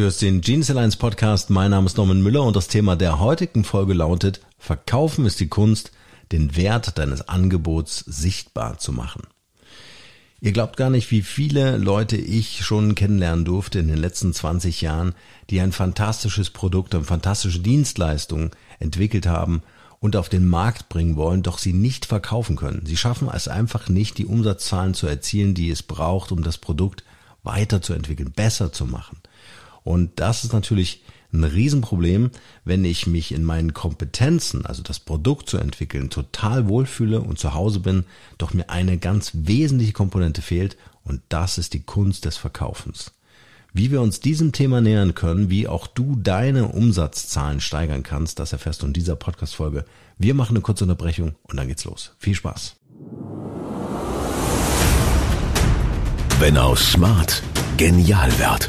Du hörst den Jeans Alliance Podcast. Mein Name ist Norman Müller und das Thema der heutigen Folge lautet Verkaufen ist die Kunst, den Wert deines Angebots sichtbar zu machen. Ihr glaubt gar nicht, wie viele Leute ich schon kennenlernen durfte in den letzten 20 Jahren, die ein fantastisches Produkt und fantastische Dienstleistungen entwickelt haben und auf den Markt bringen wollen, doch sie nicht verkaufen können. Sie schaffen es einfach nicht, die Umsatzzahlen zu erzielen, die es braucht, um das Produkt weiterzuentwickeln, besser zu machen. Und das ist natürlich ein Riesenproblem, wenn ich mich in meinen Kompetenzen, also das Produkt zu entwickeln, total wohlfühle und zu Hause bin, doch mir eine ganz wesentliche Komponente fehlt und das ist die Kunst des Verkaufens. Wie wir uns diesem Thema nähern können, wie auch du deine Umsatzzahlen steigern kannst, das erfährst du in dieser Podcast-Folge. Wir machen eine kurze Unterbrechung und dann geht's los. Viel Spaß! Wenn aus smart, genial wird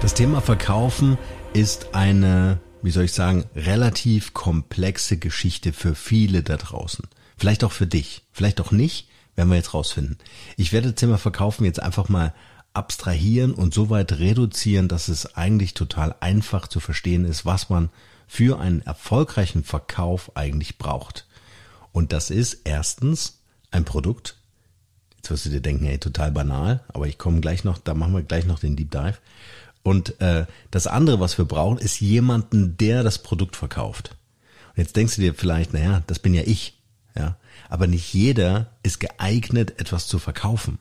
Das Thema Verkaufen ist eine, wie soll ich sagen, relativ komplexe Geschichte für viele da draußen. Vielleicht auch für dich, vielleicht auch nicht, werden wir jetzt rausfinden. Ich werde das Thema Verkaufen jetzt einfach mal abstrahieren und so weit reduzieren, dass es eigentlich total einfach zu verstehen ist, was man für einen erfolgreichen Verkauf eigentlich braucht. Und das ist erstens ein Produkt. Jetzt wirst du dir denken, hey, total banal, aber ich komme gleich noch, da machen wir gleich noch den Deep Dive. Und äh, das andere, was wir brauchen, ist jemanden, der das Produkt verkauft. Und jetzt denkst du dir vielleicht, naja, das bin ja ich. Ja? Aber nicht jeder ist geeignet, etwas zu verkaufen.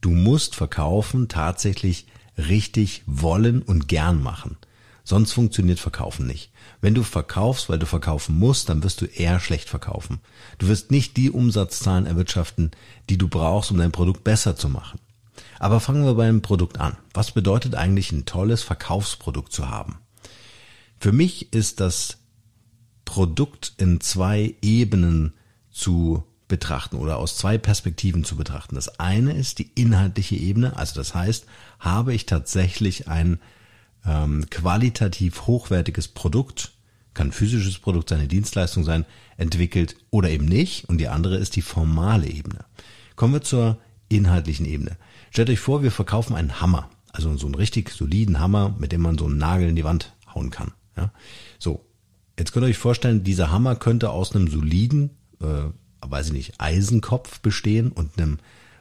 Du musst verkaufen tatsächlich richtig wollen und gern machen. Sonst funktioniert Verkaufen nicht. Wenn du verkaufst, weil du verkaufen musst, dann wirst du eher schlecht verkaufen. Du wirst nicht die Umsatzzahlen erwirtschaften, die du brauchst, um dein Produkt besser zu machen. Aber fangen wir beim Produkt an. Was bedeutet eigentlich ein tolles Verkaufsprodukt zu haben? Für mich ist das Produkt in zwei Ebenen zu betrachten oder aus zwei Perspektiven zu betrachten. Das eine ist die inhaltliche Ebene, also das heißt, habe ich tatsächlich ein ähm, qualitativ hochwertiges Produkt, kann physisches Produkt sein, eine Dienstleistung sein, entwickelt oder eben nicht. Und die andere ist die formale Ebene. Kommen wir zur inhaltlichen Ebene. Stellt euch vor, wir verkaufen einen Hammer. Also so einen richtig soliden Hammer, mit dem man so einen Nagel in die Wand hauen kann. Ja? So, jetzt könnt ihr euch vorstellen, dieser Hammer könnte aus einem soliden, äh, weiß ich nicht, Eisenkopf bestehen und einem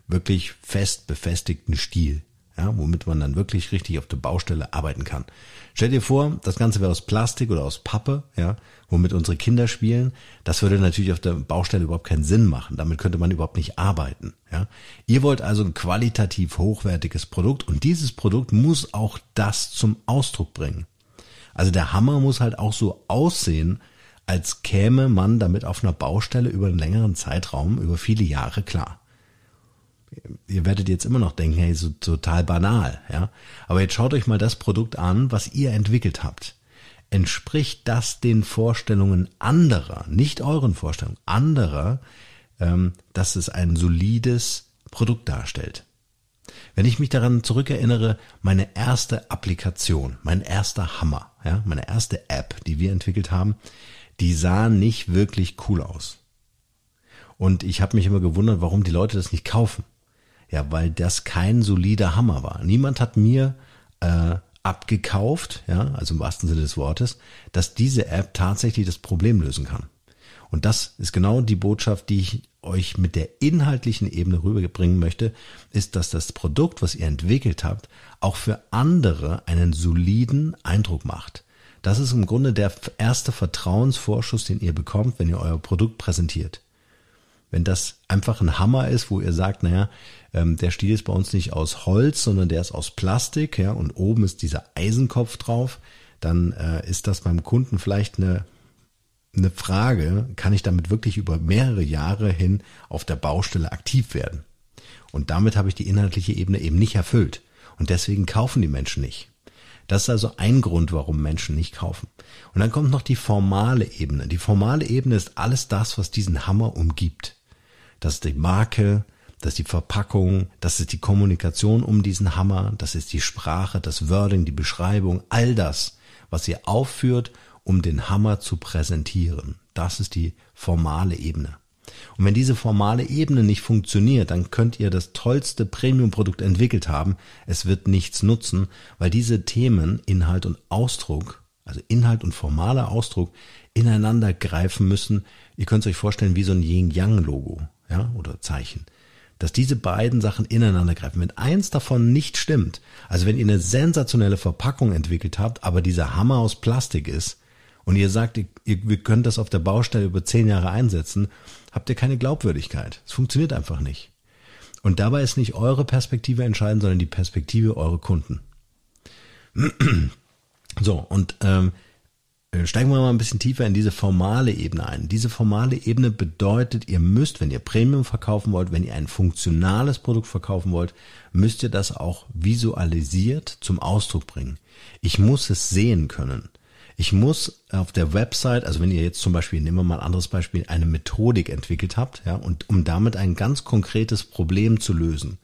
wirklich fest befestigten Stiel ja, womit man dann wirklich richtig auf der Baustelle arbeiten kann. Stell dir vor, das Ganze wäre aus Plastik oder aus Pappe, ja, womit unsere Kinder spielen. Das würde natürlich auf der Baustelle überhaupt keinen Sinn machen. Damit könnte man überhaupt nicht arbeiten, ja. Ihr wollt also ein qualitativ hochwertiges Produkt und dieses Produkt muss auch das zum Ausdruck bringen. Also der Hammer muss halt auch so aussehen, als käme man damit auf einer Baustelle über einen längeren Zeitraum, über viele Jahre klar ihr werdet jetzt immer noch denken, hey, so total banal, ja. Aber jetzt schaut euch mal das Produkt an, was ihr entwickelt habt. Entspricht das den Vorstellungen anderer, nicht euren Vorstellungen, anderer, ähm, dass es ein solides Produkt darstellt? Wenn ich mich daran zurückerinnere, meine erste Applikation, mein erster Hammer, ja, meine erste App, die wir entwickelt haben, die sah nicht wirklich cool aus. Und ich habe mich immer gewundert, warum die Leute das nicht kaufen. Ja, weil das kein solider Hammer war. Niemand hat mir äh, abgekauft, ja, also im wahrsten Sinne des Wortes, dass diese App tatsächlich das Problem lösen kann. Und das ist genau die Botschaft, die ich euch mit der inhaltlichen Ebene rüberbringen möchte, ist, dass das Produkt, was ihr entwickelt habt, auch für andere einen soliden Eindruck macht. Das ist im Grunde der erste Vertrauensvorschuss, den ihr bekommt, wenn ihr euer Produkt präsentiert. Wenn das einfach ein Hammer ist, wo ihr sagt, naja, ähm, der Stiel ist bei uns nicht aus Holz, sondern der ist aus Plastik, ja, und oben ist dieser Eisenkopf drauf. Dann äh, ist das beim Kunden vielleicht eine, eine Frage, kann ich damit wirklich über mehrere Jahre hin auf der Baustelle aktiv werden? Und damit habe ich die inhaltliche Ebene eben nicht erfüllt. Und deswegen kaufen die Menschen nicht. Das ist also ein Grund, warum Menschen nicht kaufen. Und dann kommt noch die formale Ebene. Die formale Ebene ist alles das, was diesen Hammer umgibt. Das ist die Marke, das ist die Verpackung, das ist die Kommunikation um diesen Hammer, das ist die Sprache, das Wording, die Beschreibung, all das, was ihr aufführt, um den Hammer zu präsentieren. Das ist die formale Ebene. Und wenn diese formale Ebene nicht funktioniert, dann könnt ihr das tollste Premium-Produkt entwickelt haben. Es wird nichts nutzen, weil diese Themen, Inhalt und Ausdruck, also Inhalt und formaler Ausdruck, ineinander greifen müssen. Ihr könnt es euch vorstellen wie so ein Yin-Yang-Logo, ja, oder Zeichen dass diese beiden Sachen ineinander greifen. Wenn eins davon nicht stimmt, also wenn ihr eine sensationelle Verpackung entwickelt habt, aber dieser Hammer aus Plastik ist und ihr sagt, ihr, ihr könnt das auf der Baustelle über zehn Jahre einsetzen, habt ihr keine Glaubwürdigkeit. Es funktioniert einfach nicht. Und dabei ist nicht eure Perspektive entscheidend, sondern die Perspektive eurer Kunden. So, und ähm, äh, steigen wir mal ein bisschen tiefer in diese formale Ebene ein. Diese formale Ebene bedeutet, ihr müsst, wenn ihr Premium verkaufen wollt, wenn ihr ein funktionales Produkt verkaufen wollt, müsst ihr das auch visualisiert zum Ausdruck bringen. Ich muss es sehen können. Ich muss auf der Website, also wenn ihr jetzt zum Beispiel, nehmen wir mal ein anderes Beispiel, eine Methodik entwickelt habt, ja, und um damit ein ganz konkretes Problem zu lösen,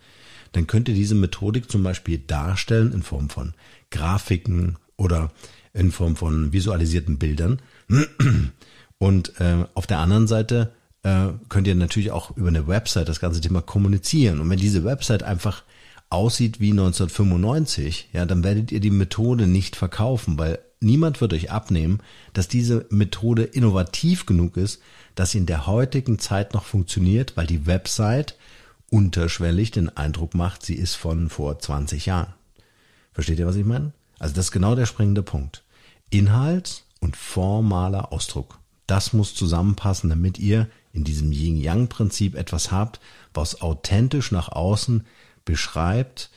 dann könnt ihr diese Methodik zum Beispiel darstellen in Form von Grafiken oder in Form von visualisierten Bildern. Und äh, auf der anderen Seite äh, könnt ihr natürlich auch über eine Website das ganze Thema kommunizieren. Und wenn diese Website einfach aussieht wie 1995, ja, dann werdet ihr die Methode nicht verkaufen, weil niemand wird euch abnehmen, dass diese Methode innovativ genug ist, dass sie in der heutigen Zeit noch funktioniert, weil die Website unterschwellig den Eindruck macht, sie ist von vor 20 Jahren. Versteht ihr, was ich meine? Also das ist genau der springende Punkt. Inhalt und formaler Ausdruck. Das muss zusammenpassen, damit ihr in diesem Yin-Yang-Prinzip etwas habt, was authentisch nach außen beschreibt,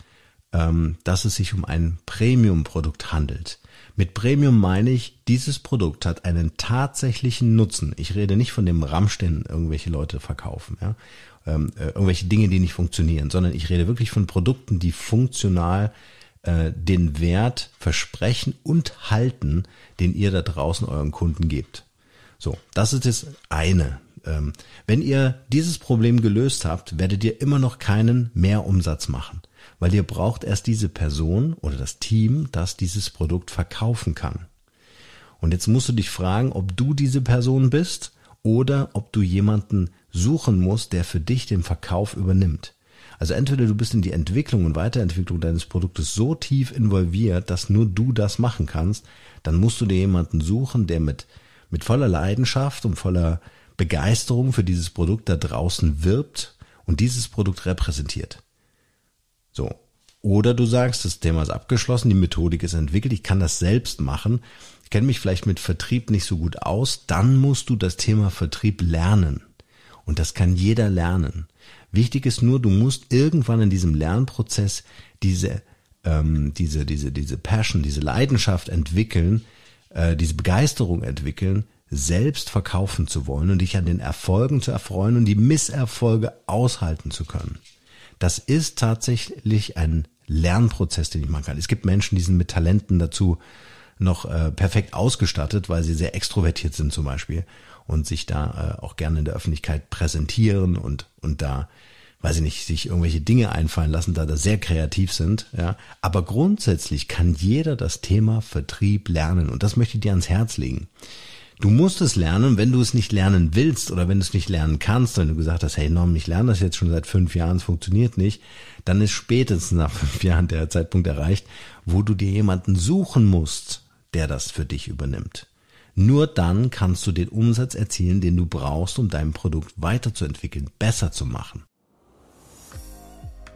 ähm, dass es sich um ein Premium-Produkt handelt. Mit Premium meine ich, dieses Produkt hat einen tatsächlichen Nutzen. Ich rede nicht von dem Ramsch, den irgendwelche Leute verkaufen, ja? Ähm, äh, irgendwelche Dinge, die nicht funktionieren, sondern ich rede wirklich von Produkten, die funktional äh, den Wert versprechen und halten, den ihr da draußen euren Kunden gebt. So, das ist das eine. Ähm, wenn ihr dieses Problem gelöst habt, werdet ihr immer noch keinen Mehrumsatz machen, weil ihr braucht erst diese Person oder das Team, das dieses Produkt verkaufen kann. Und jetzt musst du dich fragen, ob du diese Person bist oder ob du jemanden suchen musst, der für dich den Verkauf übernimmt. Also entweder du bist in die Entwicklung und Weiterentwicklung deines Produktes so tief involviert, dass nur du das machen kannst, dann musst du dir jemanden suchen, der mit, mit voller Leidenschaft und voller Begeisterung für dieses Produkt da draußen wirbt und dieses Produkt repräsentiert. So. Oder du sagst, das Thema ist abgeschlossen, die Methodik ist entwickelt, ich kann das selbst machen, ich kenne mich vielleicht mit Vertrieb nicht so gut aus, dann musst du das Thema Vertrieb lernen. Und das kann jeder lernen. Wichtig ist nur, du musst irgendwann in diesem Lernprozess diese, ähm, diese, diese, diese Passion, diese Leidenschaft entwickeln, äh, diese Begeisterung entwickeln, selbst verkaufen zu wollen und dich an den Erfolgen zu erfreuen und die Misserfolge aushalten zu können. Das ist tatsächlich ein Lernprozess, den ich machen kann. Es gibt Menschen, die sind mit Talenten dazu noch äh, perfekt ausgestattet, weil sie sehr extrovertiert sind zum Beispiel und sich da äh, auch gerne in der Öffentlichkeit präsentieren und, und da, weiß ich nicht, sich irgendwelche Dinge einfallen lassen, da da sehr kreativ sind. Ja. Aber grundsätzlich kann jeder das Thema Vertrieb lernen und das möchte ich dir ans Herz legen. Du musst es lernen, wenn du es nicht lernen willst oder wenn du es nicht lernen kannst, wenn du gesagt hast, hey Norm, ich lerne das jetzt schon seit fünf Jahren, es funktioniert nicht, dann ist spätestens nach fünf Jahren der Zeitpunkt erreicht, wo du dir jemanden suchen musst, der das für dich übernimmt. Nur dann kannst du den Umsatz erzielen, den du brauchst, um dein Produkt weiterzuentwickeln, besser zu machen.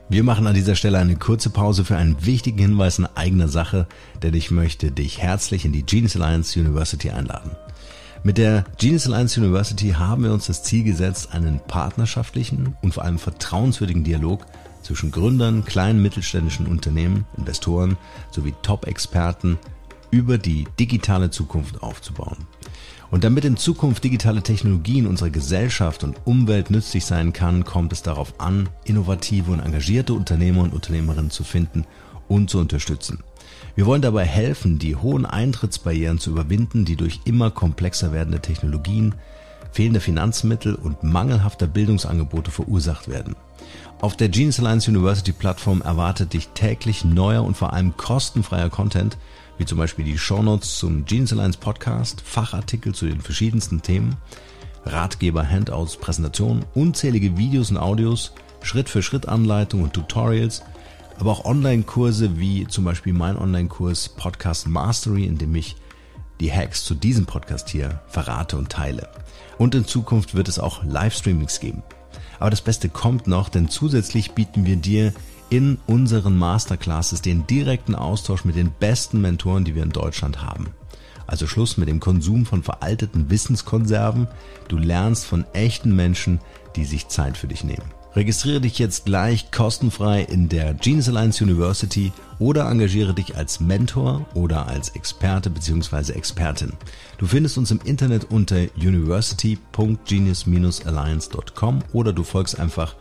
Wir machen an dieser Stelle eine kurze Pause für einen wichtigen Hinweis in eigener Sache, denn ich möchte dich herzlich in die Genius Alliance University einladen. Mit der Genius Alliance University haben wir uns das Ziel gesetzt, einen partnerschaftlichen und vor allem vertrauenswürdigen Dialog zwischen Gründern, kleinen mittelständischen Unternehmen, Investoren sowie Top-Experten über die digitale Zukunft aufzubauen. Und damit in Zukunft digitale Technologien unserer Gesellschaft und Umwelt nützlich sein kann, kommt es darauf an, innovative und engagierte Unternehmer und Unternehmerinnen zu finden und zu unterstützen. Wir wollen dabei helfen, die hohen Eintrittsbarrieren zu überwinden, die durch immer komplexer werdende Technologien, fehlende Finanzmittel und mangelhafter Bildungsangebote verursacht werden. Auf der Genius Alliance University Plattform erwartet dich täglich neuer und vor allem kostenfreier Content, wie zum Beispiel die Shownotes zum Jeans Alliance Podcast, Fachartikel zu den verschiedensten Themen, Ratgeber, Handouts, Präsentationen, unzählige Videos und Audios, Schritt-für-Schritt-Anleitungen und Tutorials, aber auch Online-Kurse wie zum Beispiel mein Online-Kurs Podcast Mastery, in dem ich die Hacks zu diesem Podcast hier verrate und teile. Und in Zukunft wird es auch Livestreamings geben. Aber das Beste kommt noch, denn zusätzlich bieten wir dir in unseren Masterclasses den direkten Austausch mit den besten Mentoren, die wir in Deutschland haben. Also Schluss mit dem Konsum von veralteten Wissenskonserven. Du lernst von echten Menschen, die sich Zeit für dich nehmen. Registriere dich jetzt gleich kostenfrei in der Genius Alliance University oder engagiere dich als Mentor oder als Experte bzw. Expertin. Du findest uns im Internet unter university.genius-alliance.com oder du folgst einfach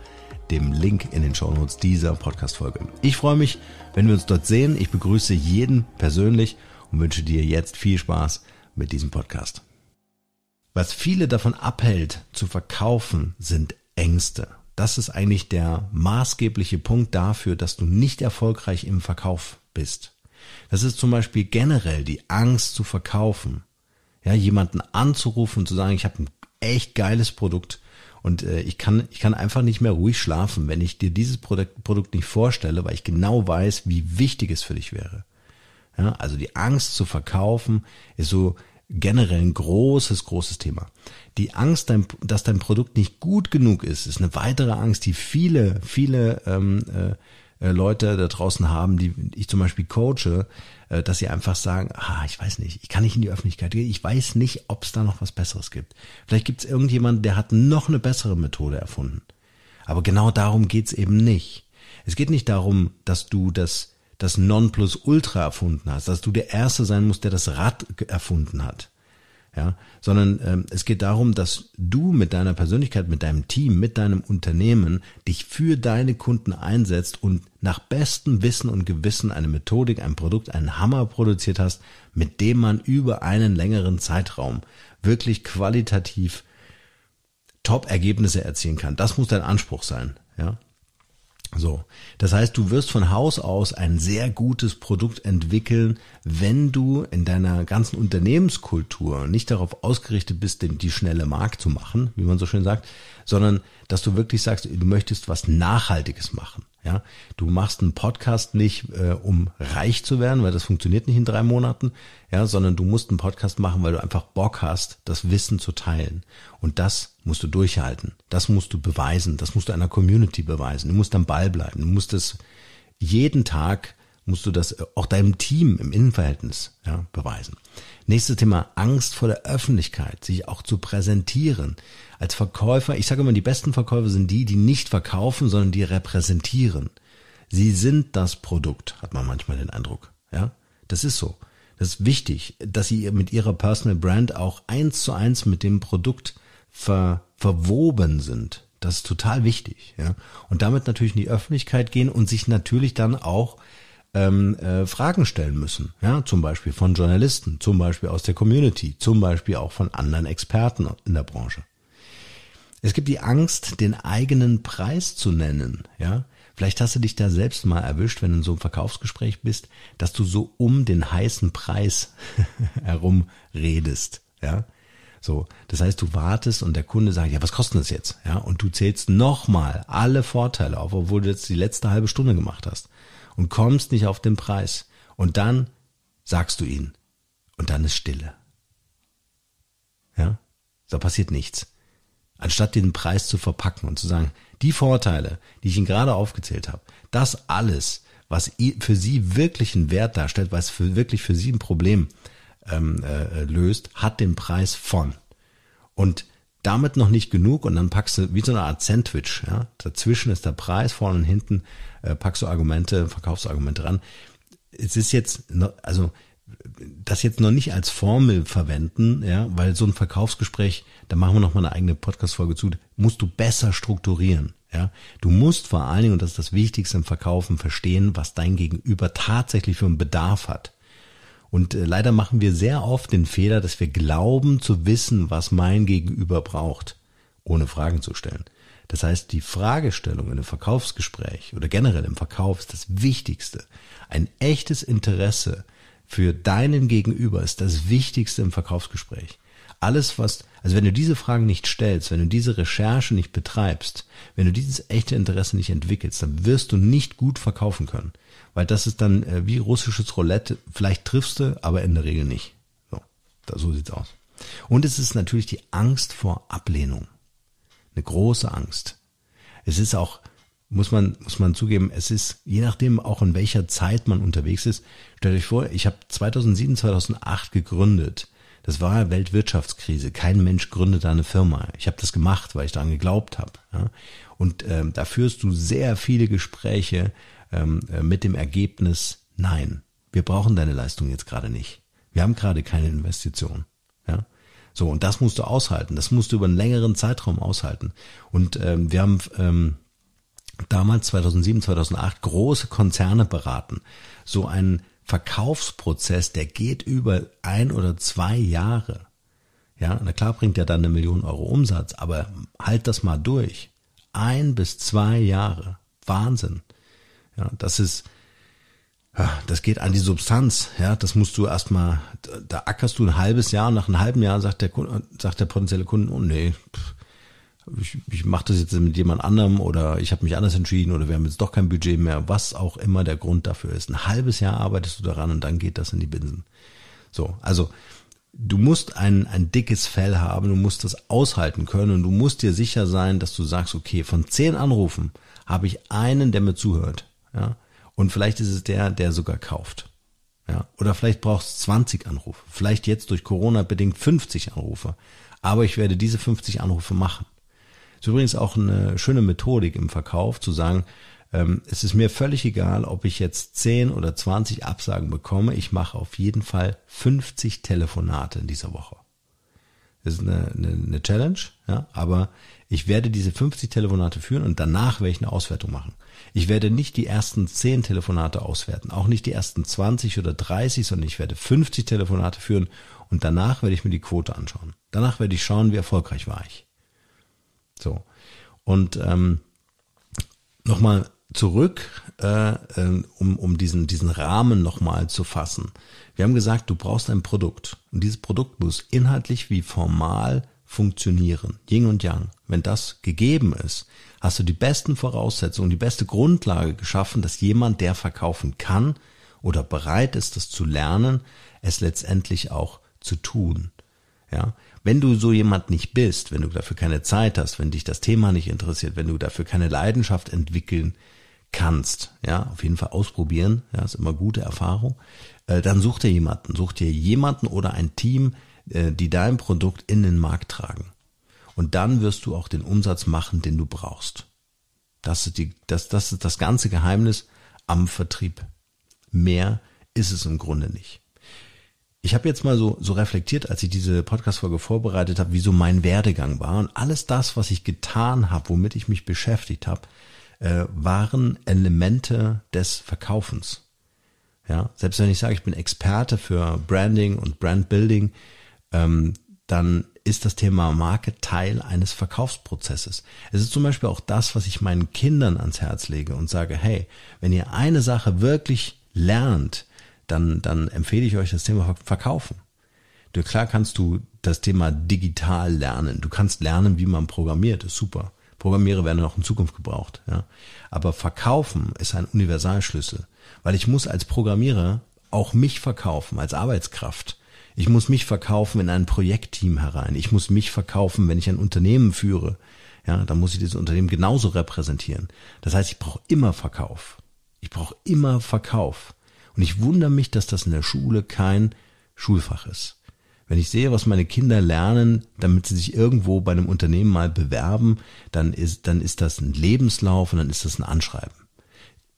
dem Link in den Shownotes dieser Podcast-Folge. Ich freue mich, wenn wir uns dort sehen. Ich begrüße jeden persönlich und wünsche dir jetzt viel Spaß mit diesem Podcast. Was viele davon abhält, zu verkaufen, sind Ängste. Das ist eigentlich der maßgebliche Punkt dafür, dass du nicht erfolgreich im Verkauf bist. Das ist zum Beispiel generell die Angst zu verkaufen. Ja, jemanden anzurufen und zu sagen, ich habe ein echt geiles Produkt, und äh, ich, kann, ich kann einfach nicht mehr ruhig schlafen, wenn ich dir dieses Produkt, Produkt nicht vorstelle, weil ich genau weiß, wie wichtig es für dich wäre. Ja, also die Angst zu verkaufen ist so generell ein großes, großes Thema. Die Angst, dein, dass dein Produkt nicht gut genug ist, ist eine weitere Angst, die viele, viele ähm, äh, äh, Leute da draußen haben, die ich zum Beispiel coache, äh, dass sie einfach sagen, ah, ich weiß nicht, ich kann nicht in die Öffentlichkeit gehen, ich weiß nicht, ob es da noch was Besseres gibt. Vielleicht gibt es irgendjemanden, der hat noch eine bessere Methode erfunden. Aber genau darum geht's eben nicht. Es geht nicht darum, dass du das, das Nonplusultra erfunden hast, dass du der Erste sein musst, der das Rad erfunden hat ja, sondern ähm, es geht darum, dass du mit deiner Persönlichkeit, mit deinem Team, mit deinem Unternehmen dich für deine Kunden einsetzt und nach bestem Wissen und Gewissen eine Methodik, ein Produkt, einen Hammer produziert hast, mit dem man über einen längeren Zeitraum wirklich qualitativ Top-Ergebnisse erzielen kann. Das muss dein Anspruch sein, ja. So, das heißt, du wirst von Haus aus ein sehr gutes Produkt entwickeln, wenn du in deiner ganzen Unternehmenskultur nicht darauf ausgerichtet bist, die schnelle Mark zu machen, wie man so schön sagt, sondern dass du wirklich sagst, du möchtest was Nachhaltiges machen. Ja, du machst einen Podcast nicht, äh, um reich zu werden, weil das funktioniert nicht in drei Monaten, ja, sondern du musst einen Podcast machen, weil du einfach Bock hast, das Wissen zu teilen. Und das musst du durchhalten. Das musst du beweisen. Das musst du einer Community beweisen. Du musst am Ball bleiben. Du musst es jeden Tag musst du das äh, auch deinem Team im Innenverhältnis ja, beweisen. Nächstes Thema, Angst vor der Öffentlichkeit, sich auch zu präsentieren. Als Verkäufer, ich sage immer, die besten Verkäufer sind die, die nicht verkaufen, sondern die repräsentieren. Sie sind das Produkt, hat man manchmal den Eindruck. Ja, das ist so. Das ist wichtig, dass sie mit ihrer Personal Brand auch eins zu eins mit dem Produkt ver, verwoben sind. Das ist total wichtig. Ja? Und damit natürlich in die Öffentlichkeit gehen und sich natürlich dann auch ähm, äh, Fragen stellen müssen. Ja, zum Beispiel von Journalisten, zum Beispiel aus der Community, zum Beispiel auch von anderen Experten in der Branche. Es gibt die Angst, den eigenen Preis zu nennen. Ja, vielleicht hast du dich da selbst mal erwischt, wenn du in so einem Verkaufsgespräch bist, dass du so um den heißen Preis herum redest. Ja, so, das heißt, du wartest und der Kunde sagt, ja, was kostet das jetzt? Ja, und du zählst nochmal alle Vorteile auf, obwohl du jetzt die letzte halbe Stunde gemacht hast und kommst nicht auf den Preis. Und dann sagst du ihn. Und dann ist Stille. Ja? Da passiert nichts. Anstatt den Preis zu verpacken und zu sagen, die Vorteile, die ich Ihnen gerade aufgezählt habe, das alles, was für Sie wirklich einen Wert darstellt, was für, wirklich für Sie ein Problem ähm, äh, äh löst, hat den Preis von. Und damit noch nicht genug und dann packst du wie so eine Art Sandwich. Ja? Dazwischen ist der Preis, vorne und hinten äh, packst du Argumente, Verkaufsargumente ran. Es ist jetzt, also das jetzt noch nicht als Formel verwenden, ja, weil so ein Verkaufsgespräch, da machen wir noch mal eine eigene Podcast-Folge zu, musst du besser strukturieren. Ja, du musst vor allen Dingen, und das ist das Wichtigste im Verkaufen, verstehen, was dein Gegenüber tatsächlich für einen Bedarf hat. Und äh, leider machen wir sehr oft den Fehler, dass wir glauben zu wissen, was mein Gegenüber braucht, ohne Fragen zu stellen. Das heißt, die Fragestellung in einem Verkaufsgespräch oder generell im Verkauf ist das Wichtigste. Ein echtes Interesse für deinen Gegenüber ist das Wichtigste im Verkaufsgespräch. Alles, was, also wenn du diese Fragen nicht stellst, wenn du diese Recherche nicht betreibst, wenn du dieses echte Interesse nicht entwickelst, dann wirst du nicht gut verkaufen können weil das ist dann äh, wie russisches Roulette. Vielleicht triffst du, aber in der Regel nicht. So, da, so sieht's aus. Und es ist natürlich die Angst vor Ablehnung. Eine große Angst. Es ist auch, muss man, muss man zugeben, es ist, je nachdem auch in welcher Zeit man unterwegs ist, stellt euch vor, ich habe 2007, 2008 gegründet. Das war Weltwirtschaftskrise. Kein Mensch gründet eine Firma. Ich habe das gemacht, weil ich daran geglaubt habe. Und ähm, da führst du sehr viele Gespräche ähm, äh, mit dem Ergebnis, nein, wir brauchen deine Leistung jetzt gerade nicht. Wir haben gerade keine Investition. Ja? So, und das musst du aushalten. Das musst du über einen längeren Zeitraum aushalten. Und ähm, wir haben ähm, damals 2007, 2008 große Konzerne beraten. So ein Verkaufsprozess, der geht über ein oder zwei Jahre. Ja, na klar bringt er dann eine Million Euro Umsatz, aber halt das mal durch. Ein bis zwei Jahre. Wahnsinn. Ja, das ist, das geht an die Substanz. Ja, das musst du erstmal, da ackerst du ein halbes Jahr und nach einem halben Jahr sagt der, Kunde, sagt der potenzielle Kunde, oh nee, ich, ich mache das jetzt mit jemand anderem oder ich habe mich anders entschieden oder wir haben jetzt doch kein Budget mehr, was auch immer der Grund dafür ist. Ein halbes Jahr arbeitest du daran und dann geht das in die Binsen. So, also du musst ein, ein dickes Fell haben, du musst das aushalten können und du musst dir sicher sein, dass du sagst, okay, von zehn Anrufen habe ich einen, der mir zuhört. Ja? Und vielleicht ist es der, der sogar kauft. Ja? Oder vielleicht braucht es 20 Anrufe. Vielleicht jetzt durch Corona bedingt 50 Anrufe. Aber ich werde diese 50 Anrufe machen. Das ist übrigens auch eine schöne Methodik im Verkauf, zu sagen, ähm, es ist mir völlig egal, ob ich jetzt 10 oder 20 Absagen bekomme. Ich mache auf jeden Fall 50 Telefonate in dieser Woche. Das ist eine, eine, eine Challenge, ja, aber ich werde diese 50 Telefonate führen und danach werde ich eine Auswertung machen. Ich werde nicht die ersten 10 Telefonate auswerten, auch nicht die ersten 20 oder 30, sondern ich werde 50 Telefonate führen und danach werde ich mir die Quote anschauen. Danach werde ich schauen, wie erfolgreich war ich. So. Und ähm, nochmal zurück, äh, äh um, um diesen, diesen Rahmen nochmal zu fassen. Wir haben gesagt, du brauchst ein Produkt. Und dieses Produkt muss inhaltlich wie formal funktionieren. Yin und Yang. Wenn das gegeben ist, hast du die besten Voraussetzungen, die beste Grundlage geschaffen, dass jemand, der verkaufen kann oder bereit ist, das zu lernen, es letztendlich auch zu tun. Ja, wenn du so jemand nicht bist, wenn du dafür keine Zeit hast, wenn dich das Thema nicht interessiert, wenn du dafür keine Leidenschaft entwickeln kannst, ja, auf jeden Fall ausprobieren, ja, ist immer gute Erfahrung, äh, dann such dir jemanden, such dir jemanden oder ein Team, äh, die dein Produkt in den Markt tragen. Und dann wirst du auch den Umsatz machen, den du brauchst. Das ist, die, das, das ist das ganze Geheimnis am Vertrieb. Mehr ist es im Grunde nicht. Ich habe jetzt mal so, so reflektiert, als ich diese Podcast-Folge vorbereitet habe, wie so mein Werdegang war. Und alles das, was ich getan habe, womit ich mich beschäftigt habe, äh, waren Elemente des Verkaufens. Ja, selbst wenn ich sage, ich bin Experte für Branding und Brandbuilding, ähm, dann ist das Thema Marke Teil eines Verkaufsprozesses. Es ist zum Beispiel auch das, was ich meinen Kindern ans Herz lege und sage, hey, wenn ihr eine Sache wirklich lernt, dann, dann empfehle ich euch das Thema Verkaufen. Du, klar kannst du das Thema digital lernen. Du kannst lernen, wie man programmiert, ist super. Programmiere werden auch in Zukunft gebraucht. Ja. Aber Verkaufen ist ein Universalschlüssel, weil ich muss als Programmierer auch mich verkaufen, als Arbeitskraft. Ich muss mich verkaufen in ein Projektteam herein. Ich muss mich verkaufen, wenn ich ein Unternehmen führe. Ja, dann muss ich dieses Unternehmen genauso repräsentieren. Das heißt, ich brauche immer Verkauf. Ich brauche immer Verkauf. Und ich wundere mich, dass das in der Schule kein Schulfach ist. Wenn ich sehe, was meine Kinder lernen, damit sie sich irgendwo bei einem Unternehmen mal bewerben, dann ist, dann ist das ein Lebenslauf und dann ist das ein Anschreiben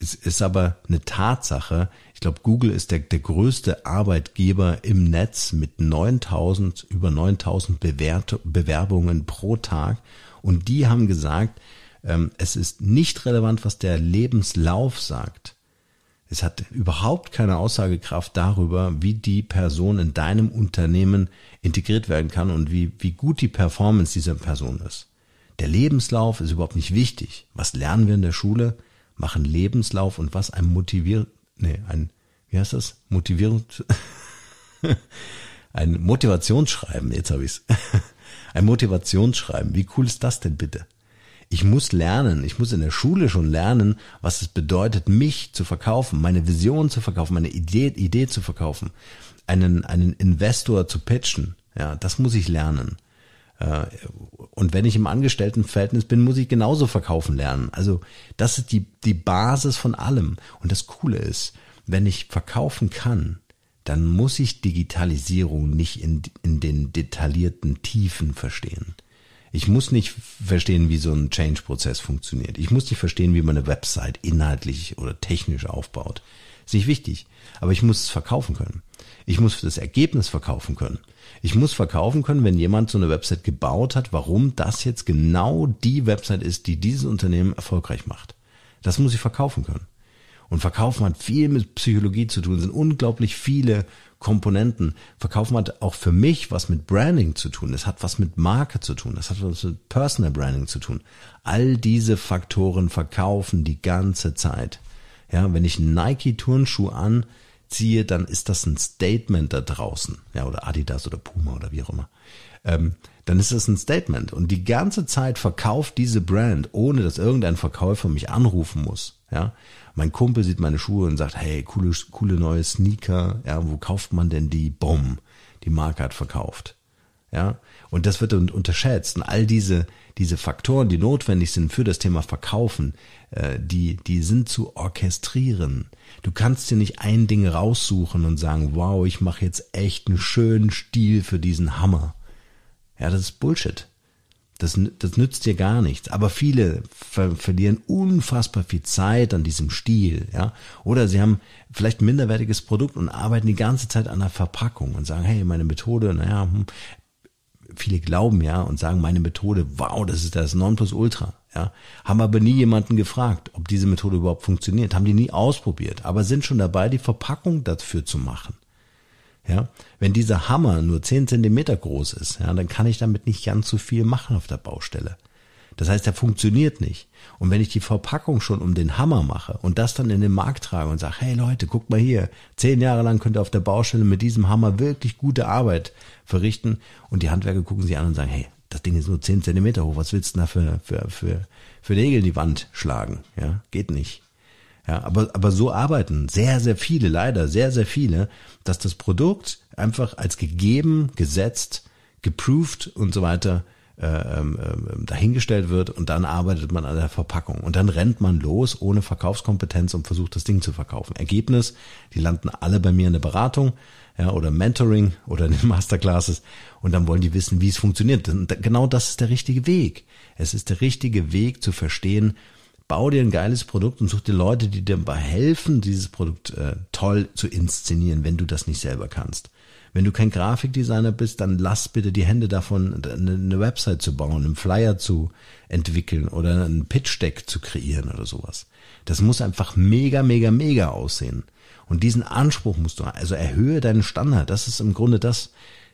es ist aber eine Tatsache. Ich glaube, Google ist der, der größte Arbeitgeber im Netz mit 9000, über 9000 Bewerbungen pro Tag. Und die haben gesagt, ähm, es ist nicht relevant, was der Lebenslauf sagt. Es hat überhaupt keine Aussagekraft darüber, wie die Person in deinem Unternehmen integriert werden kann und wie, wie gut die Performance dieser Person ist. Der Lebenslauf ist überhaupt nicht wichtig. Was lernen wir in der Schule? machen Lebenslauf und was ein motiviert, nee, ein, wie heißt das? Motivierend, ein Motivationsschreiben, jetzt habe ich es. ein Motivationsschreiben. Wie cool ist das denn bitte? Ich muss lernen, ich muss in der Schule schon lernen, was es bedeutet, mich zu verkaufen, meine Vision zu verkaufen, meine Idee, Idee zu verkaufen, einen, einen Investor zu pitchen. Ja, das muss ich lernen. Äh, und wenn ich im Angestelltenverhältnis bin, muss ich genauso verkaufen lernen. Also das ist die, die Basis von allem. Und das Coole ist, wenn ich verkaufen kann, dann muss ich Digitalisierung nicht in, in den detaillierten Tiefen verstehen. Ich muss nicht verstehen, wie so ein Change-Prozess funktioniert. Ich muss nicht verstehen, wie man eine Website inhaltlich oder technisch aufbaut. Ist wichtig. Aber ich muss es verkaufen können. Ich muss das Ergebnis verkaufen können. Ich muss verkaufen können, wenn jemand so eine Website gebaut hat, warum das jetzt genau die Website ist, die dieses Unternehmen erfolgreich macht. Das muss ich verkaufen können. Und Verkaufen hat viel mit Psychologie zu tun, sind unglaublich viele Komponenten. Verkaufen hat auch für mich was mit Branding zu tun, es hat was mit Marke zu tun, es hat was mit Personal Branding zu tun. All diese Faktoren verkaufen die ganze Zeit. Ja, wenn ich Nike Turnschuh anziehe, dann ist das ein Statement da draußen. Ja, oder Adidas oder Puma oder wie auch immer. Ähm, dann ist das ein Statement. Und die ganze Zeit verkauft diese Brand, ohne dass irgendein Verkäufer mich anrufen muss. Ja, mein Kumpel sieht meine Schuhe und sagt, hey, coole, coole neue Sneaker. Ja, wo kauft man denn die? Bumm. Die Marke hat verkauft. Ja, und das wird unterschätzt. Und all diese, diese Faktoren, die notwendig sind für das Thema Verkaufen, äh, die, die sind zu orchestrieren. Du kannst dir nicht ein Ding raussuchen und sagen, wow, ich mache jetzt echt einen schönen Stil für diesen Hammer. Ja, das ist Bullshit. Das, das nützt dir gar nichts. Aber viele ver verlieren unfassbar viel Zeit an diesem Stil, ja. Oder sie haben vielleicht ein minderwertiges Produkt und arbeiten die ganze Zeit an der Verpackung und sagen, hey, meine Methode, naja, hm, viele glauben ja und sagen, meine Methode, wow, das ist das Nonplusultra. Ja, haben aber nie jemanden gefragt, ob diese Methode überhaupt funktioniert, haben die nie ausprobiert, aber sind schon dabei, die Verpackung dafür zu machen. Ja, wenn dieser Hammer nur zehn Zentimeter groß ist, ja, dann kann ich damit nicht ganz so viel machen auf der Baustelle. Das heißt, der funktioniert nicht. Und wenn ich die Verpackung schon um den Hammer mache und das dann in den Markt trage und sage, hey Leute, guck mal hier, zehn Jahre lang könnt ihr auf der Baustelle mit diesem Hammer wirklich gute Arbeit verrichten und die Handwerker gucken sie an und sagen, hey, das Ding ist nur zehn Zentimeter hoch, was willst du denn da für, für, für, für Nägel in die Wand schlagen? Ja, geht nicht. Ja, aber, aber so arbeiten sehr, sehr viele, leider sehr, sehr viele, dass das Produkt einfach als gegeben, gesetzt, geproved und so weiter äh, ähm, ähm, dahingestellt wird und dann arbeitet man an der Verpackung. Und dann rennt man los ohne Verkaufskompetenz und versucht das Ding zu verkaufen. Ergebnis, die landen alle bei mir in der Beratung ja, oder Mentoring oder in den Masterclasses und dann wollen die wissen, wie es funktioniert. Und genau das ist der richtige Weg. Es ist der richtige Weg zu verstehen, bau dir ein geiles Produkt und such dir Leute, die dir dabei helfen, dieses Produkt äh, toll zu inszenieren, wenn du das nicht selber kannst. Wenn du kein Grafikdesigner bist, dann lass bitte die Hände davon, eine Website zu bauen, einen Flyer zu entwickeln oder einen Pitch-Deck zu kreieren oder sowas. Das muss einfach mega, mega, mega aussehen. Und diesen Anspruch musst du, also erhöhe deinen Standard. Das ist im Grunde das,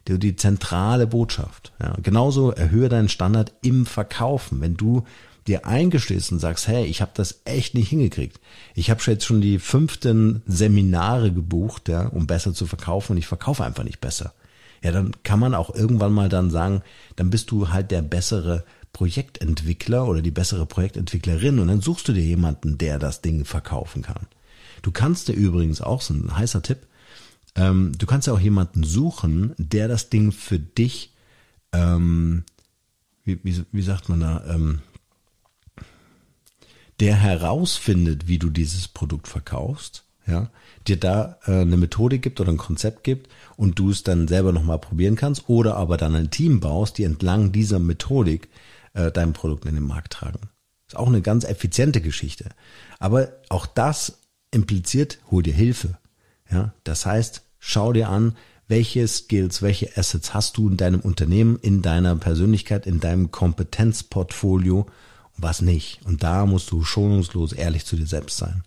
die, die zentrale Botschaft. Ja, genauso erhöhe deinen Standard im Verkaufen. Wenn du dir eingestehst und sagst, hey, ich habe das echt nicht hingekriegt. Ich habe jetzt schon die fünften Seminare gebucht, ja, um besser zu verkaufen und ich verkaufe einfach nicht besser. Ja, dann kann man auch irgendwann mal dann sagen, dann bist du halt der bessere Projektentwickler oder die bessere Projektentwicklerin und dann suchst du dir jemanden, der das Ding verkaufen kann. Du kannst dir übrigens auch, so ein heißer Tipp, ähm, du kannst ja auch jemanden suchen, der das Ding für dich, ähm, wie, wie, wie sagt man da, ähm, der herausfindet, wie du dieses Produkt verkaufst, ja, dir da äh, eine Methode gibt oder ein Konzept gibt und du es dann selber nochmal probieren kannst oder aber dann ein Team baust, die entlang dieser Methodik äh, dein Produkt in den Markt tragen. Ist auch eine ganz effiziente Geschichte. Aber auch das impliziert, hol dir Hilfe. Ja, das heißt, schau dir an, welche Skills, welche Assets hast du in deinem Unternehmen, in deiner Persönlichkeit, in deinem Kompetenzportfolio, was nicht. Und da musst du schonungslos ehrlich zu dir selbst sein.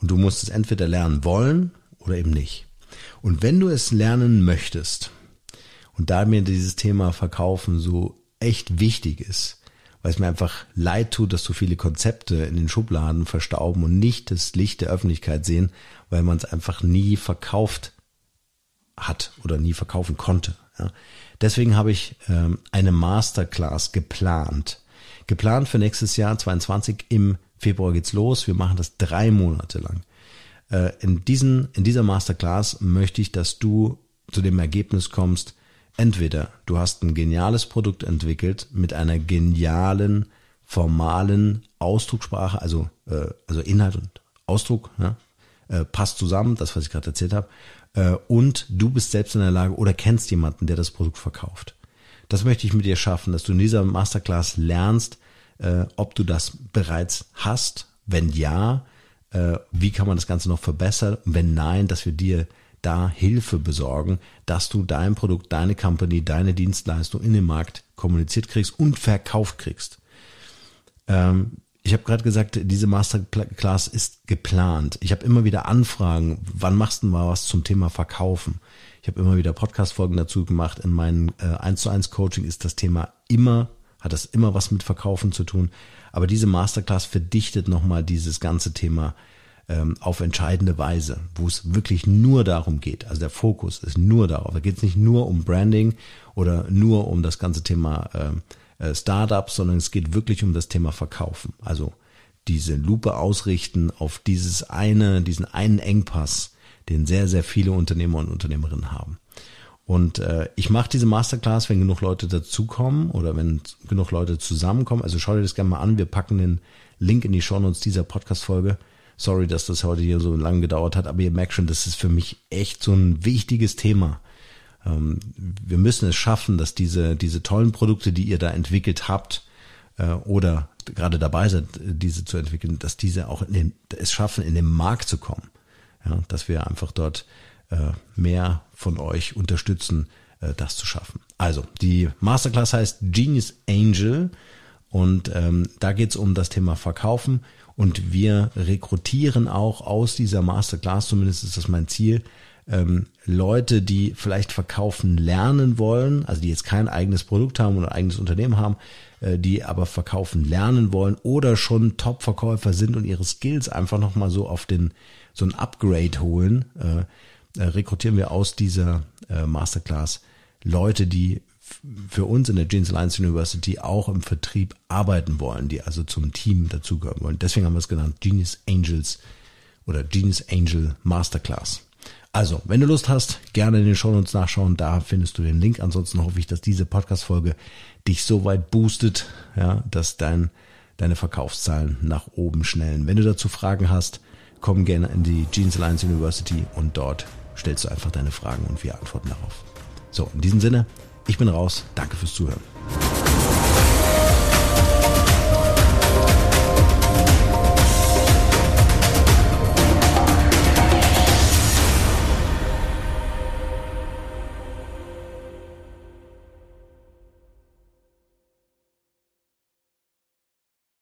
Und du musst es entweder lernen wollen oder eben nicht. Und wenn du es lernen möchtest, und da mir dieses Thema Verkaufen so echt wichtig ist, weil es mir einfach leid tut, dass so viele Konzepte in den Schubladen verstauben und nicht das Licht der Öffentlichkeit sehen, weil man es einfach nie verkauft hat oder nie verkaufen konnte. Deswegen habe ich ähm, eine Masterclass geplant Geplant für nächstes Jahr 22 im Februar geht's los. Wir machen das drei Monate lang. Äh, in, diesen, in dieser Masterclass möchte ich, dass du zu dem Ergebnis kommst, entweder du hast ein geniales Produkt entwickelt mit einer genialen, formalen Ausdrucksprache, also, äh, also Inhalt und Ausdruck, ja, ne, äh, passt zusammen, das, was ich gerade erzählt habe, äh, und du bist selbst in der Lage oder kennst jemanden, der das Produkt verkauft. Das möchte ich mit dir schaffen, dass du in dieser Masterclass lernst, äh, ob du das bereits hast. Wenn ja, äh, wie kann man das Ganze noch verbessern? Und wenn nein, dass wir dir da Hilfe besorgen, dass du dein Produkt, deine Company, deine Dienstleistung in den Markt kommuniziert kriegst und verkauft kriegst. Ähm, ich habe gerade gesagt, diese Masterclass ist geplant. Ich habe immer wieder Anfragen, wann machst du mal was zum Thema Verkaufen? Ich habe immer wieder Podcast-Folgen dazu gemacht. In meinem äh, zu 1 Coaching ist das Thema immer, hat das immer was mit Verkaufen zu tun. Aber diese Masterclass verdichtet nochmal dieses ganze Thema ähm, auf entscheidende Weise, wo es wirklich nur darum geht. Also der Fokus ist nur darauf. Da geht es nicht nur um Branding oder nur um das ganze Thema ähm, äh, Startups, sondern es geht wirklich um das Thema Verkaufen. Also diese Lupe ausrichten auf dieses eine, diesen einen Engpass den sehr, sehr viele Unternehmer und Unternehmerinnen haben. Und äh, ich mache diese Masterclass, wenn genug Leute dazukommen oder wenn genug Leute zusammenkommen. Also schau dir das gerne mal an. Wir packen den Link in die Shownotes dieser Podcast-Folge. Sorry, dass das heute hier so lange gedauert hat, aber ihr merkt schon, das ist für mich echt so ein wichtiges Thema. Ähm, wir müssen es schaffen, dass diese, diese tollen Produkte, die ihr da entwickelt habt äh, oder gerade dabei seid, diese zu entwickeln, dass diese auch in den, es schaffen, in den Markt zu kommen ja, dass wir einfach dort äh, mehr von euch unterstützen, äh, das zu schaffen. Also, die Masterclass heißt Genius Angel und ähm, da geht's um das Thema Verkaufen und wir rekrutieren auch aus dieser Masterclass, zumindest ist das mein Ziel, ähm, Leute, die vielleicht verkaufen lernen wollen, also die jetzt kein eigenes Produkt haben oder eigenes Unternehmen haben, äh, die aber verkaufen lernen wollen oder schon Top-Verkäufer sind und ihre Skills einfach nochmal so auf den so ein Upgrade holen, äh, äh, rekrutieren wir aus dieser äh, Masterclass Leute, die für uns in der Jeans Alliance University auch im Vertrieb arbeiten wollen, die also zum Team dazugehören wollen. Deswegen haben wir es genannt Genius Angels oder Genius Angel Masterclass. Also, wenn du Lust hast, gerne in den Show Notes nachschauen, da findest du den Link. Ansonsten hoffe ich, dass diese Podcast-Folge dich so weit boostet, ja, dass dein, deine Verkaufszahlen nach oben schnellen. Wenn du dazu Fragen hast, komm gerne in die Jeans Alliance University und dort stellst du einfach deine Fragen und wir antworten darauf. So, in diesem Sinne, ich bin raus. Danke fürs Zuhören.